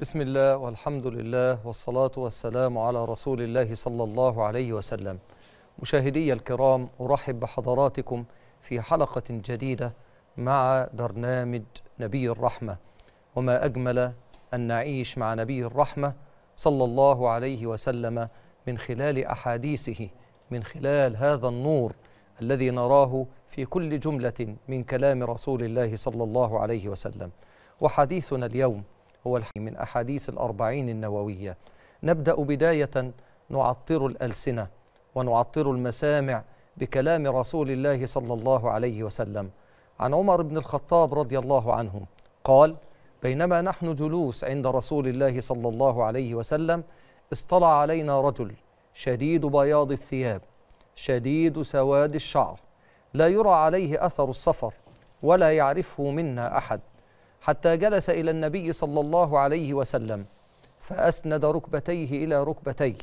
بسم الله والحمد لله والصلاة والسلام على رسول الله صلى الله عليه وسلم مشاهدي الكرام أرحب بحضراتكم في حلقة جديدة مع برنامج نبي الرحمة وما أجمل أن نعيش مع نبي الرحمة صلى الله عليه وسلم من خلال أحاديثه من خلال هذا النور الذي نراه في كل جملة من كلام رسول الله صلى الله عليه وسلم وحديثنا اليوم هو الحي من أحاديث الأربعين النووية نبدأ بداية نعطر الألسنة ونعطر المسامع بكلام رسول الله صلى الله عليه وسلم عن عمر بن الخطاب رضي الله عنه قال بينما نحن جلوس عند رسول الله صلى الله عليه وسلم اصطلع علينا رجل شديد بياض الثياب شديد سواد الشعر لا يرى عليه اثر السفر ولا يعرفه منا احد حتى جلس الى النبي صلى الله عليه وسلم فاسند ركبتيه الى ركبتيه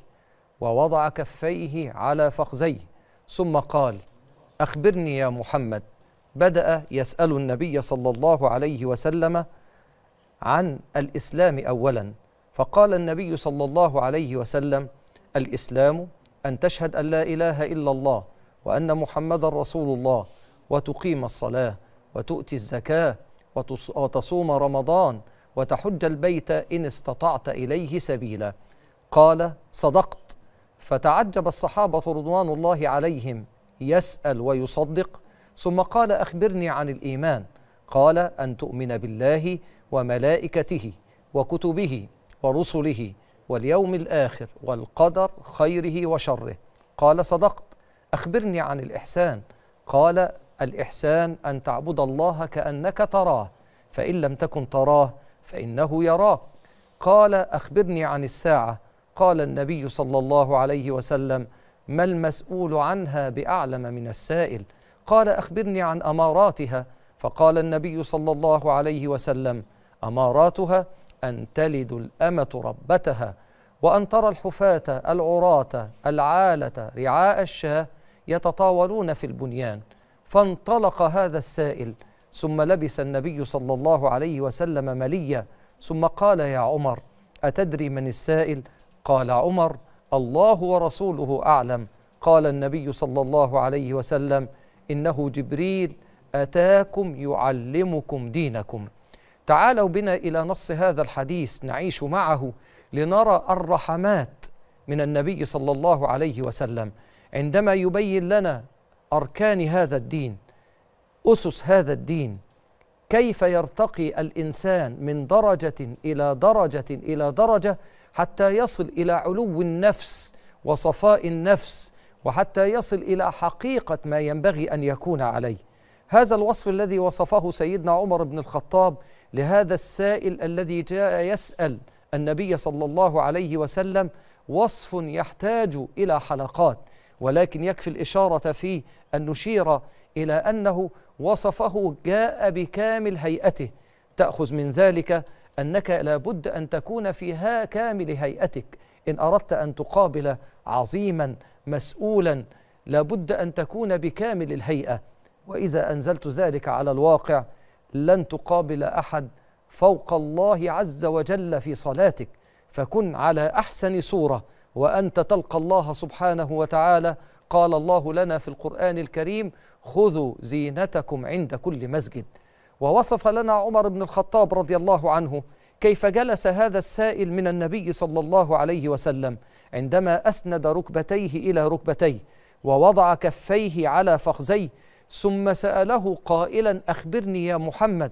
ووضع كفيه على فخذيه ثم قال اخبرني يا محمد بدا يسال النبي صلى الله عليه وسلم عن الاسلام اولا فقال النبي صلى الله عليه وسلم الاسلام ان تشهد ان لا اله الا الله وان محمدا رسول الله وتقيم الصلاه وتؤتي الزكاه وتصوم رمضان وتحج البيت إن استطعت إليه سبيلا قال صدقت فتعجب الصحابة رضوان الله عليهم يسأل ويصدق ثم قال أخبرني عن الإيمان قال أن تؤمن بالله وملائكته وكتبه ورسله واليوم الآخر والقدر خيره وشره قال صدقت أخبرني عن الإحسان قال الإحسان أن تعبد الله كأنك تراه فإن لم تكن تراه فإنه يراه قال أخبرني عن الساعة قال النبي صلى الله عليه وسلم ما المسؤول عنها بأعلم من السائل قال أخبرني عن أماراتها فقال النبي صلى الله عليه وسلم أماراتها أن تلد الأمة ربتها وأن ترى الحفاة العراة العالة رعاء الشاة يتطاولون في البنيان فانطلق هذا السائل ثم لبس النبي صلى الله عليه وسلم مليا ثم قال يا عمر أتدري من السائل؟ قال عمر الله ورسوله أعلم قال النبي صلى الله عليه وسلم إنه جبريل أتاكم يعلمكم دينكم تعالوا بنا إلى نص هذا الحديث نعيش معه لنرى الرحمات من النبي صلى الله عليه وسلم عندما يبين لنا اركان هذا الدين اسس هذا الدين كيف يرتقي الانسان من درجه الى درجه الى درجه حتى يصل الى علو النفس وصفاء النفس وحتى يصل الى حقيقه ما ينبغي ان يكون عليه هذا الوصف الذي وصفه سيدنا عمر بن الخطاب لهذا السائل الذي جاء يسال النبي صلى الله عليه وسلم وصف يحتاج الى حلقات ولكن يكفي الإشارة في أن نشير إلى أنه وصفه جاء بكامل هيئته تأخذ من ذلك أنك لابد أن تكون فيها كامل هيئتك إن أردت أن تقابل عظيما مسؤولا لابد أن تكون بكامل الهيئة وإذا أنزلت ذلك على الواقع لن تقابل أحد فوق الله عز وجل في صلاتك فكن على أحسن صورة وأنت تلقى الله سبحانه وتعالى قال الله لنا في القرآن الكريم خذوا زينتكم عند كل مسجد ووصف لنا عمر بن الخطاب رضي الله عنه كيف جلس هذا السائل من النبي صلى الله عليه وسلم عندما أسند ركبتيه إلى ركبتيه ووضع كفيه على فخذيه ثم سأله قائلا أخبرني يا محمد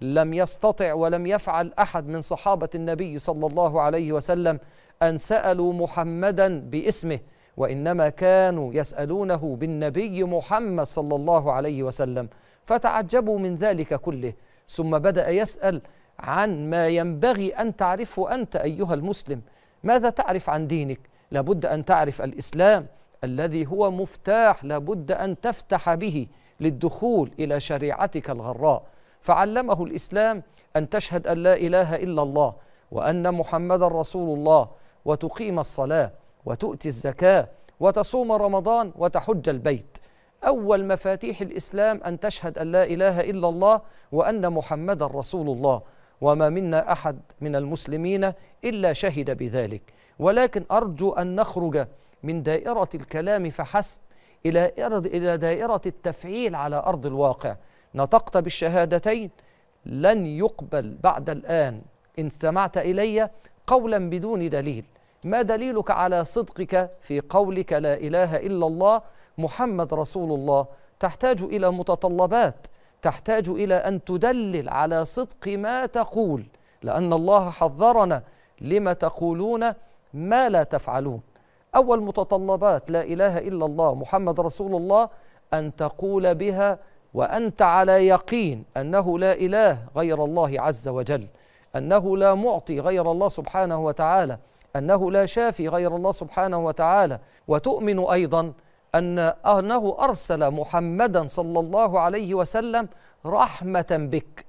لم يستطع ولم يفعل احد من صحابه النبي صلى الله عليه وسلم ان سالوا محمدا باسمه وانما كانوا يسالونه بالنبي محمد صلى الله عليه وسلم فتعجبوا من ذلك كله ثم بدا يسال عن ما ينبغي ان تعرفه انت ايها المسلم ماذا تعرف عن دينك لابد ان تعرف الاسلام الذي هو مفتاح لابد ان تفتح به للدخول الى شريعتك الغراء فعلمه الإسلام أن تشهد أن لا إله إلا الله وأن محمد رسول الله وتقيم الصلاة وتؤتي الزكاة وتصوم رمضان وتحج البيت أول مفاتيح الإسلام أن تشهد أن لا إله إلا الله وأن محمد رسول الله وما منا أحد من المسلمين إلا شهد بذلك ولكن أرجو أن نخرج من دائرة الكلام فحسب إلى دائرة التفعيل على أرض الواقع نطقت بالشهادتين لن يقبل بعد الآن إن استمعت إلي قولا بدون دليل ما دليلك على صدقك في قولك لا إله إلا الله محمد رسول الله تحتاج إلى متطلبات تحتاج إلى أن تدلل على صدق ما تقول لأن الله حذرنا لما تقولون ما لا تفعلون أول متطلبات لا إله إلا الله محمد رسول الله أن تقول بها وأنت على يقين أنه لا إله غير الله عز وجل أنه لا معطي غير الله سبحانه وتعالى أنه لا شافي غير الله سبحانه وتعالى وتؤمن أيضا أن أنه أرسل محمدا صلى الله عليه وسلم رحمة بك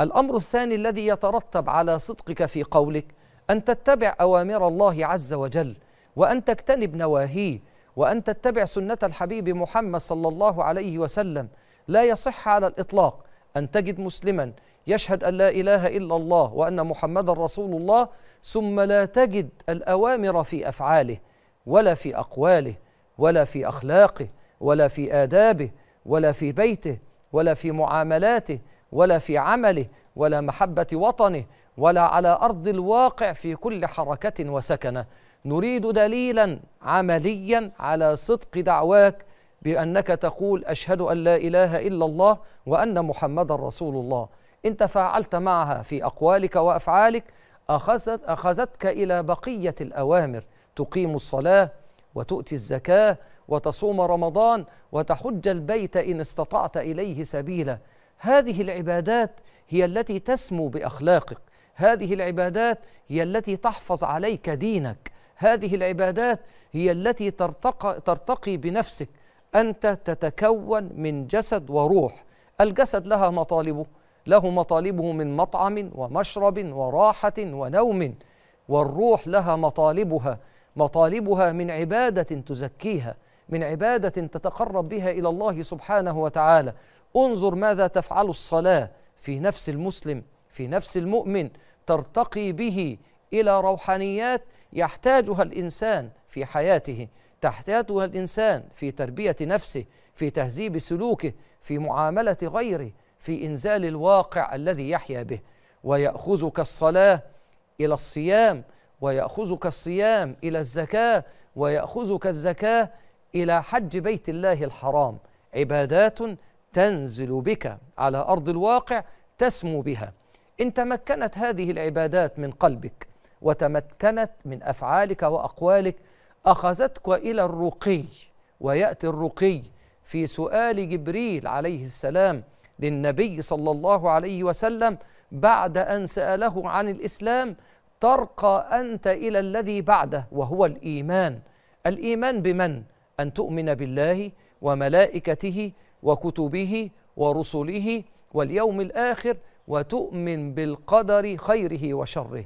الأمر الثاني الذي يترتب على صدقك في قولك أن تتبع أوامر الله عز وجل وأن تجتنب نواهيه وأن تتبع سنة الحبيب محمد صلى الله عليه وسلم لا يصح على الإطلاق أن تجد مسلما يشهد أن لا إله إلا الله وأن محمد رسول الله ثم لا تجد الأوامر في أفعاله ولا في أقواله ولا في أخلاقه ولا في آدابه ولا في بيته ولا في معاملاته ولا في عمله ولا محبة وطنه ولا على أرض الواقع في كل حركة وسكنة نريد دليلا عمليا على صدق دعواك بأنك تقول أشهد أن لا إله إلا الله وأن محمدا رسول الله إن تفاعلت معها في أقوالك وأفعالك أخذت أخذتك إلى بقية الأوامر تقيم الصلاة وتؤتي الزكاة وتصوم رمضان وتحج البيت إن استطعت إليه سبيلا هذه العبادات هي التي تسمو بأخلاقك هذه العبادات هي التي تحفظ عليك دينك هذه العبادات هي التي ترتقي, ترتقي بنفسك أنت تتكون من جسد وروح الجسد لها مطالبه له مطالبه من مطعم ومشرب وراحة ونوم والروح لها مطالبها مطالبها من عبادة تزكيها من عبادة تتقرب بها إلى الله سبحانه وتعالى انظر ماذا تفعل الصلاة في نفس المسلم في نفس المؤمن ترتقي به إلى روحانيات يحتاجها الإنسان في حياته تحتاجها الانسان في تربيه نفسه في تهذيب سلوكه في معامله غيره في انزال الواقع الذي يحيا به وياخذك الصلاه الى الصيام وياخذك الصيام الى الزكاه وياخذك الزكاه الى حج بيت الله الحرام عبادات تنزل بك على ارض الواقع تسمو بها ان تمكنت هذه العبادات من قلبك وتمكنت من افعالك واقوالك أخذتك إلى الرقي ويأتي الرقي في سؤال جبريل عليه السلام للنبي صلى الله عليه وسلم بعد أن سأله عن الإسلام ترقى أنت إلى الذي بعده وهو الإيمان الإيمان بمن؟ أن تؤمن بالله وملائكته وكتبه ورسله واليوم الآخر وتؤمن بالقدر خيره وشره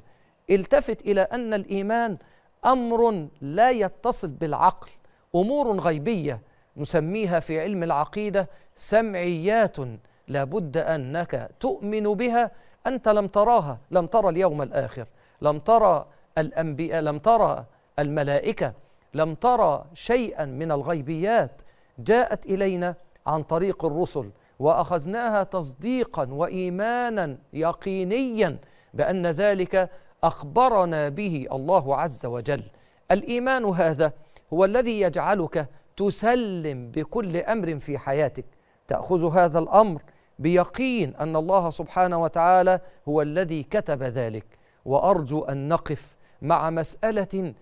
التفت إلى أن الإيمان امر لا يتصل بالعقل امور غيبيه نسميها في علم العقيده سمعيات لابد انك تؤمن بها انت لم تراها لم ترى اليوم الاخر لم ترى الانبياء لم ترى الملائكه لم ترى شيئا من الغيبيات جاءت الينا عن طريق الرسل واخذناها تصديقا وايمانا يقينيا بان ذلك اخبرنا به الله عز وجل الايمان هذا هو الذي يجعلك تسلم بكل امر في حياتك تاخذ هذا الامر بيقين ان الله سبحانه وتعالى هو الذي كتب ذلك وارجو ان نقف مع مساله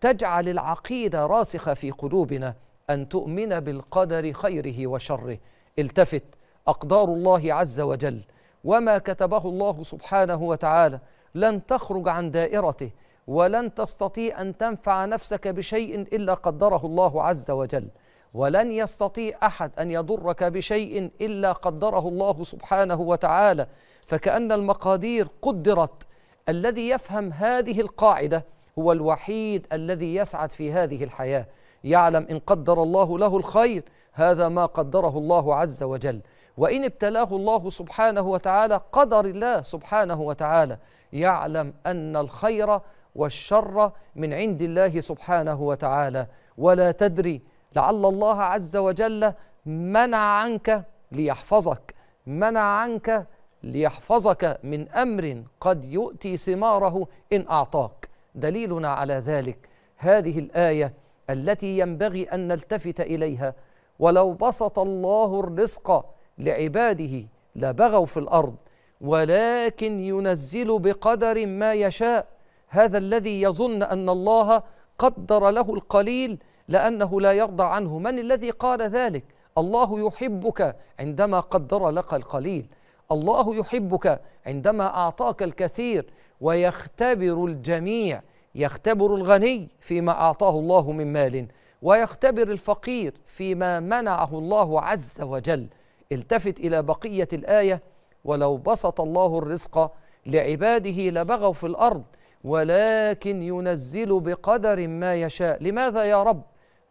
تجعل العقيده راسخه في قلوبنا ان تؤمن بالقدر خيره وشره التفت اقدار الله عز وجل وما كتبه الله سبحانه وتعالى لن تخرج عن دائرته ولن تستطيع ان تنفع نفسك بشيء الا قدره الله عز وجل ولن يستطيع احد ان يضرك بشيء الا قدره الله سبحانه وتعالى فكان المقادير قدرت الذي يفهم هذه القاعده هو الوحيد الذي يسعد في هذه الحياه يعلم ان قدر الله له الخير هذا ما قدره الله عز وجل وان ابتلاه الله سبحانه وتعالى قدر الله سبحانه وتعالى يعلم أن الخير والشر من عند الله سبحانه وتعالى ولا تدري لعل الله عز وجل منع عنك ليحفظك منع عنك ليحفظك من امر قد يؤتي ثماره ان اعطاك دليلنا على ذلك هذه الايه التي ينبغي ان نلتفت اليها ولو بسط الله الرزق لعباده لبغوا في الارض ولكن ينزل بقدر ما يشاء هذا الذي يظن ان الله قدر له القليل لانه لا يرضى عنه من الذي قال ذلك الله يحبك عندما قدر لك القليل الله يحبك عندما اعطاك الكثير ويختبر الجميع يختبر الغني فيما اعطاه الله من مال ويختبر الفقير فيما منعه الله عز وجل التفت الى بقيه الايه ولو بسط الله الرزق لعباده لبغوا في الارض ولكن ينزل بقدر ما يشاء لماذا يا رب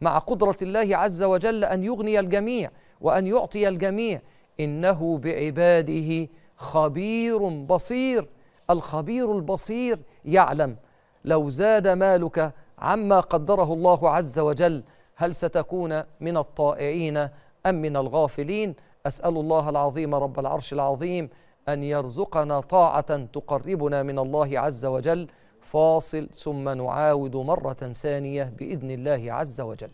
مع قدره الله عز وجل ان يغني الجميع وان يعطي الجميع انه بعباده خبير بصير الخبير البصير يعلم لو زاد مالك عما قدره الله عز وجل هل ستكون من الطائعين ام من الغافلين أسأل الله العظيم رب العرش العظيم أن يرزقنا طاعة تقربنا من الله عز وجل فاصل ثم نعاود مرة ثانية بإذن الله عز وجل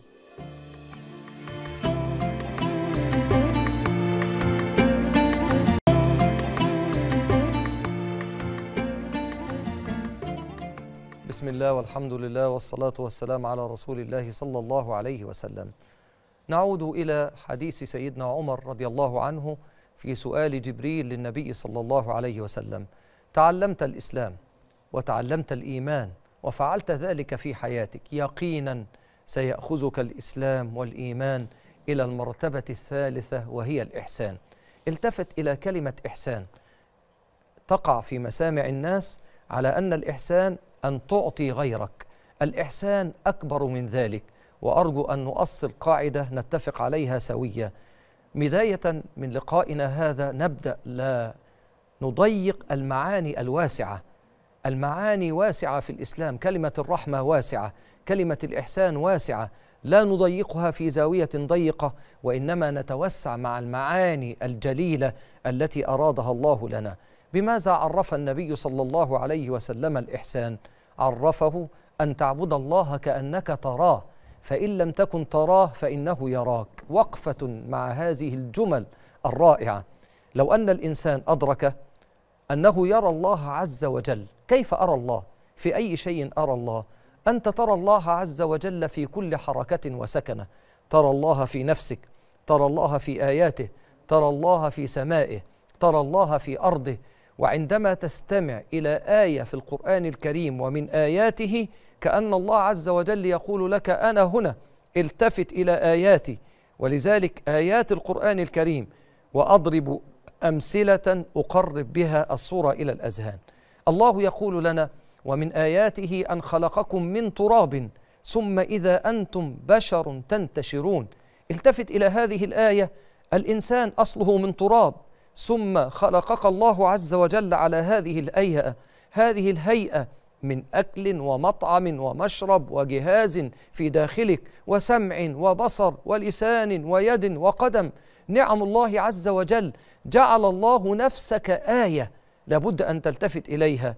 بسم الله والحمد لله والصلاة والسلام على رسول الله صلى الله عليه وسلم نعود إلى حديث سيدنا عمر رضي الله عنه في سؤال جبريل للنبي صلى الله عليه وسلم تعلمت الإسلام وتعلمت الإيمان وفعلت ذلك في حياتك يقينا سيأخذك الإسلام والإيمان إلى المرتبة الثالثة وهي الإحسان التفت إلى كلمة إحسان تقع في مسامع الناس على أن الإحسان أن تعطي غيرك الإحسان أكبر من ذلك وأرجو أن نؤصل قاعدة نتفق عليها سوية بداية من لقائنا هذا نبدأ لا نضيق المعاني الواسعة المعاني واسعة في الإسلام كلمة الرحمة واسعة كلمة الإحسان واسعة لا نضيقها في زاوية ضيقة وإنما نتوسع مع المعاني الجليلة التي أرادها الله لنا بماذا عرف النبي صلى الله عليه وسلم الإحسان عرفه أن تعبد الله كأنك تراه فإن لم تكن تراه فإنه يراك وقفة مع هذه الجمل الرائعة لو أن الإنسان أدرك أنه يرى الله عز وجل كيف أرى الله؟ في أي شيء أرى الله؟ أنت ترى الله عز وجل في كل حركة وسكنة ترى الله في نفسك ترى الله في آياته ترى الله في سمائه ترى الله في أرضه وعندما تستمع إلى آية في القرآن الكريم ومن آياته كأن الله عز وجل يقول لك أنا هنا التفت إلى آياتي ولذلك آيات القرآن الكريم وأضرب أمثلة أقرب بها الصورة إلى الأذهان الله يقول لنا ومن آياته أن خلقكم من تراب ثم إذا أنتم بشر تنتشرون التفت إلى هذه الآية الإنسان أصله من تراب ثم خلقك الله عز وجل على هذه الايه هذه الهيئة من اكل ومطعم ومشرب وجهاز في داخلك وسمع وبصر ولسان ويد وقدم نعم الله عز وجل جعل الله نفسك ايه لابد ان تلتفت اليها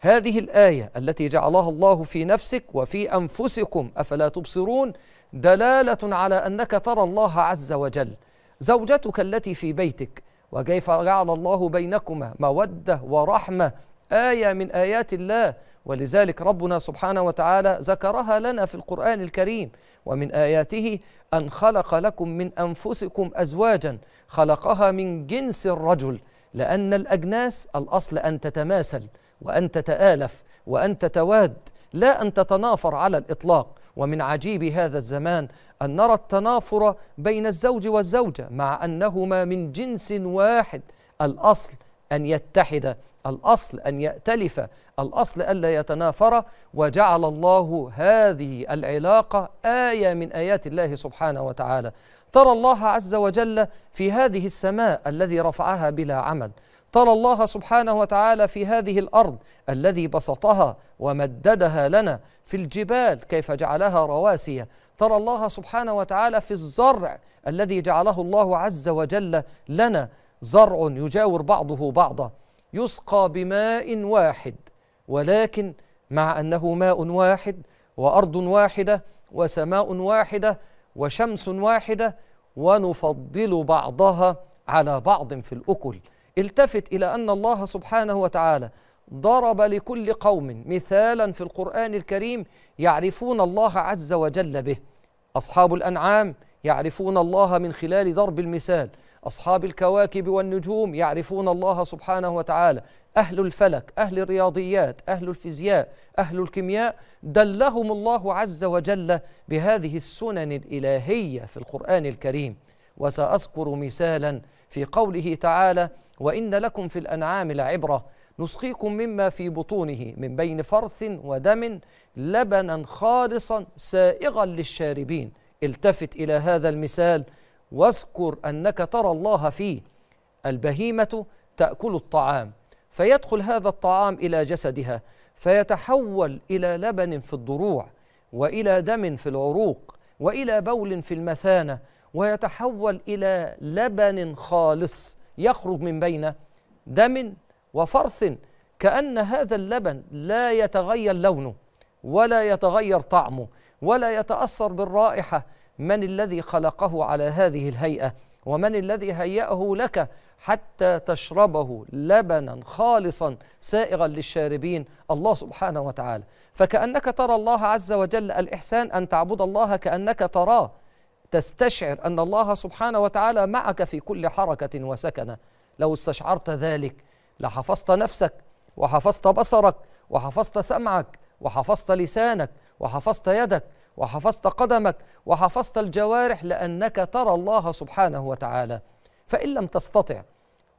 هذه الايه التي جعلها الله في نفسك وفي انفسكم افلا تبصرون دلاله على انك ترى الله عز وجل زوجتك التي في بيتك وكيف جعل الله بينكما موده ورحمه آية من آيات الله ولذلك ربنا سبحانه وتعالى ذكرها لنا في القرآن الكريم ومن آياته أن خلق لكم من أنفسكم أزواجا خلقها من جنس الرجل لأن الأجناس الأصل أن تتماثل وأن تتآلف وأن تتواد لا أن تتنافر على الإطلاق ومن عجيب هذا الزمان أن نرى التنافر بين الزوج والزوجة مع أنهما من جنس واحد الأصل أن يتحدا الأصل أن يأتلف الأصل ألا يتنافر وجعل الله هذه العلاقة آية من آيات الله سبحانه وتعالى ترى الله عز وجل في هذه السماء الذي رفعها بلا عمل ترى الله سبحانه وتعالى في هذه الارض الذي بسطها ومددها لنا في الجبال كيف جعلها رواسي ترى الله سبحانه وتعالى في الزرع الذي جعله الله عز وجل لنا زرع يجاور بعضه بعضا يسقى بماء واحد ولكن مع انه ماء واحد وارض واحده وسماء واحده وشمس واحده ونفضل بعضها على بعض في الاكل التفت الى ان الله سبحانه وتعالى ضرب لكل قوم مثالا في القران الكريم يعرفون الله عز وجل به اصحاب الانعام يعرفون الله من خلال ضرب المثال أصحاب الكواكب والنجوم يعرفون الله سبحانه وتعالى أهل الفلك أهل الرياضيات أهل الفيزياء أهل الكيمياء دلهم الله عز وجل بهذه السنن الإلهية في القرآن الكريم وسأذكر مثالا في قوله تعالى وإن لكم في الأنعام لعبرة نسقيكم مما في بطونه من بين فرث ودم لبنا خالصا سائغا للشاربين التفت إلى هذا المثال واذكر انك ترى الله فيه البهيمه تاكل الطعام فيدخل هذا الطعام الى جسدها فيتحول الى لبن في الضروع والى دم في العروق والى بول في المثانه ويتحول الى لبن خالص يخرج من بين دم وفرث كان هذا اللبن لا يتغير لونه ولا يتغير طعمه ولا يتاثر بالرائحه من الذي خلقه على هذه الهيئة ومن الذي هيأه لك حتى تشربه لبنا خالصا سائغا للشاربين الله سبحانه وتعالى فكأنك ترى الله عز وجل الإحسان أن تعبد الله كأنك تراه تستشعر أن الله سبحانه وتعالى معك في كل حركة وسكنة لو استشعرت ذلك لحفظت نفسك وحفظت بصرك وحفظت سمعك وحفظت لسانك وحفظت يدك وحفظت قدمك وحفظت الجوارح لأنك ترى الله سبحانه وتعالى فإن لم تستطع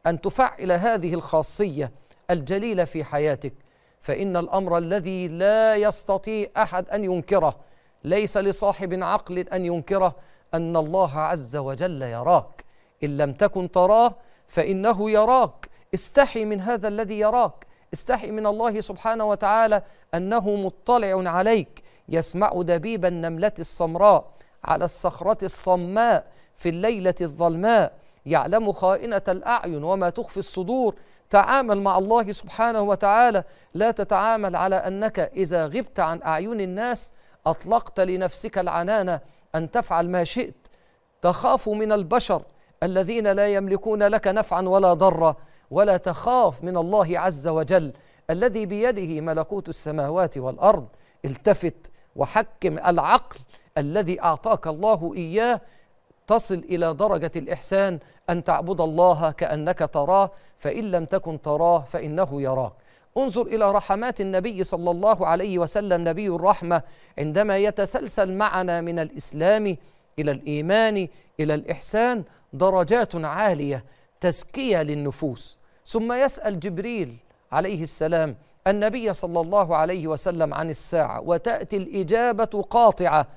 أن تفعل هذه الخاصية الجليلة في حياتك فإن الأمر الذي لا يستطيع أحد أن ينكره ليس لصاحب عقل أن ينكره أن الله عز وجل يراك إن لم تكن تراه فإنه يراك استحي من هذا الذي يراك استحي من الله سبحانه وتعالى أنه مطلع عليك يسمع دبيب النملة السمراء على الصخرة الصماء في الليلة الظلماء يعلم خائنة الأعين وما تخفي الصدور تعامل مع الله سبحانه وتعالى لا تتعامل على أنك إذا غبت عن أعين الناس أطلقت لنفسك العنانة أن تفعل ما شئت تخاف من البشر الذين لا يملكون لك نفعا ولا ضرا ولا تخاف من الله عز وجل الذي بيده ملكوت السماوات والأرض التفت وحكم العقل الذي اعطاك الله اياه تصل الى درجه الاحسان ان تعبد الله كانك تراه فان لم تكن تراه فانه يراك انظر الى رحمات النبي صلى الله عليه وسلم نبي الرحمه عندما يتسلسل معنا من الاسلام الى الايمان الى الاحسان درجات عاليه تزكيه للنفوس ثم يسال جبريل عليه السلام النبي صلى الله عليه وسلم عن الساعة وتأتي الإجابة قاطعة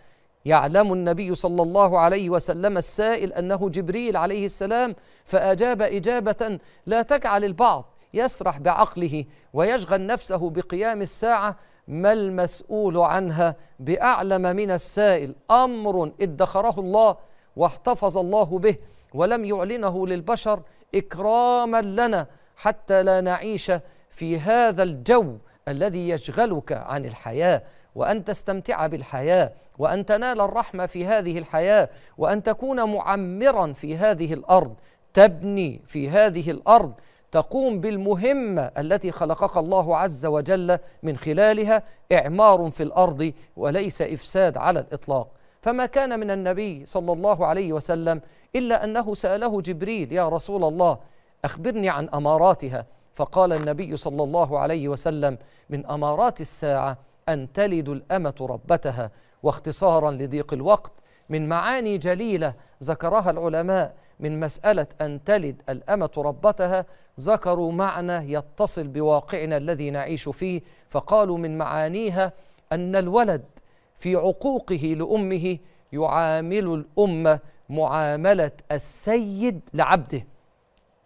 يعلم النبي صلى الله عليه وسلم السائل أنه جبريل عليه السلام فأجاب إجابة لا تجعل البعض يسرح بعقله ويشغل نفسه بقيام الساعة ما المسؤول عنها بأعلم من السائل أمر ادخره الله واحتفظ الله به ولم يعلنه للبشر إكراما لنا حتى لا نعيش في هذا الجو الذي يشغلك عن الحياه وان تستمتع بالحياه وان تنال الرحمه في هذه الحياه وان تكون معمرا في هذه الارض تبني في هذه الارض تقوم بالمهمه التي خلقك الله عز وجل من خلالها اعمار في الارض وليس افساد على الاطلاق فما كان من النبي صلى الله عليه وسلم الا انه ساله جبريل يا رسول الله اخبرني عن اماراتها فقال النبي صلى الله عليه وسلم من امارات الساعه ان تلد الامه ربتها واختصارا لضيق الوقت من معاني جليله ذكرها العلماء من مساله ان تلد الامه ربتها ذكروا معنى يتصل بواقعنا الذي نعيش فيه فقالوا من معانيها ان الولد في عقوقه لامه يعامل الامه معامله السيد لعبده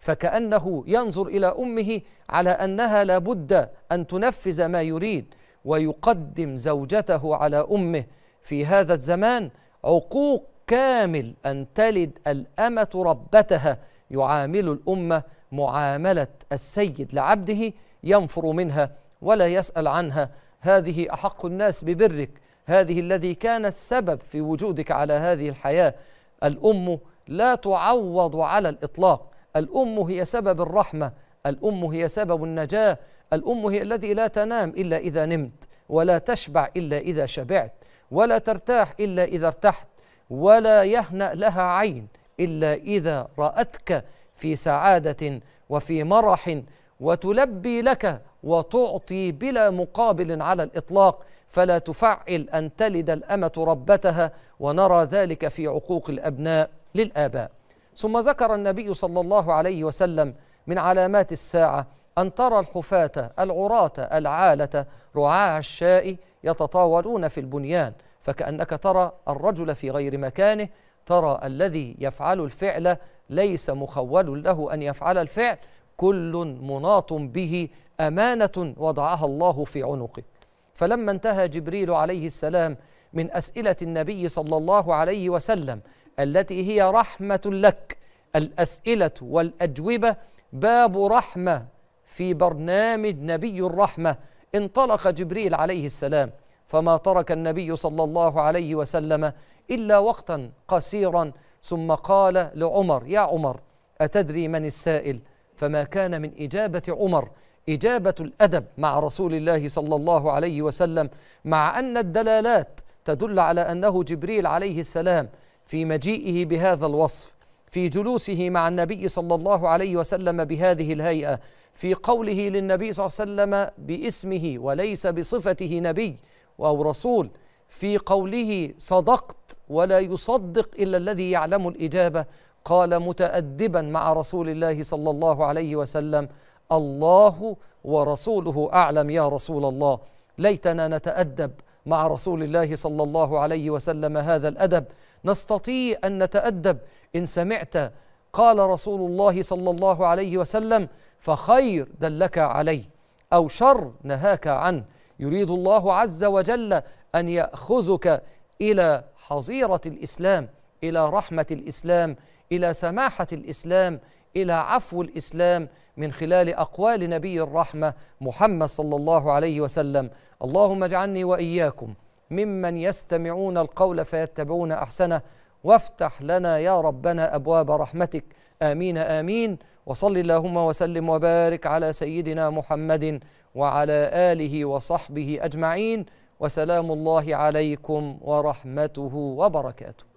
فكأنه ينظر إلى أمه على أنها لابد أن تنفذ ما يريد ويقدم زوجته على أمه في هذا الزمان عقوق كامل أن تلد الأمة ربتها يعامل الأمة معاملة السيد لعبده ينفر منها ولا يسأل عنها هذه أحق الناس ببرك هذه الذي كانت سبب في وجودك على هذه الحياة الأم لا تعوض على الإطلاق الأم هي سبب الرحمة الأم هي سبب النجاة الأم هي التي لا تنام إلا إذا نمت ولا تشبع إلا إذا شبعت ولا ترتاح إلا إذا ارتحت ولا يهنأ لها عين إلا إذا رأتك في سعادة وفي مرح وتلبي لك وتعطي بلا مقابل على الإطلاق فلا تفعل أن تلد الأمة ربتها ونرى ذلك في عقوق الأبناء للآباء ثم ذكر النبي صلى الله عليه وسلم من علامات الساعة أن ترى الحفاة العراة العالة رعاع الشاء يتطاولون في البنيان فكأنك ترى الرجل في غير مكانه ترى الذي يفعل الفعل ليس مخول له أن يفعل الفعل كل مناط به أمانة وضعها الله في عنقه فلما انتهى جبريل عليه السلام من أسئلة النبي صلى الله عليه وسلم التي هي رحمة لك الأسئلة والأجوبة باب رحمة في برنامج نبي الرحمة انطلق جبريل عليه السلام فما ترك النبي صلى الله عليه وسلم إلا وقتا قصيرا ثم قال لعمر يا عمر أتدري من السائل فما كان من إجابة عمر إجابة الأدب مع رسول الله صلى الله عليه وسلم مع أن الدلالات تدل على أنه جبريل عليه السلام في مجيئه بهذا الوصف في جلوسه مع النبي صلى الله عليه وسلم بهذه الهيئه في قوله للنبي صلى الله عليه وسلم باسمه وليس بصفته نبي او رسول في قوله صدقت ولا يصدق الا الذي يعلم الاجابه قال متادبا مع رسول الله صلى الله عليه وسلم الله ورسوله اعلم يا رسول الله ليتنا نتادب مع رسول الله صلى الله عليه وسلم هذا الادب نستطيع ان نتادب ان سمعت قال رسول الله صلى الله عليه وسلم فخير دلك عليه او شر نهاك عنه يريد الله عز وجل ان ياخذك الى حظيره الاسلام الى رحمه الاسلام الى سماحه الاسلام الى عفو الاسلام من خلال اقوال نبي الرحمه محمد صلى الله عليه وسلم اللهم اجعلني واياكم ممن يستمعون القول فيتبعون احسنه وافتح لنا يا ربنا ابواب رحمتك امين امين وصل اللهم وسلم وبارك على سيدنا محمد وعلى اله وصحبه اجمعين وسلام الله عليكم ورحمته وبركاته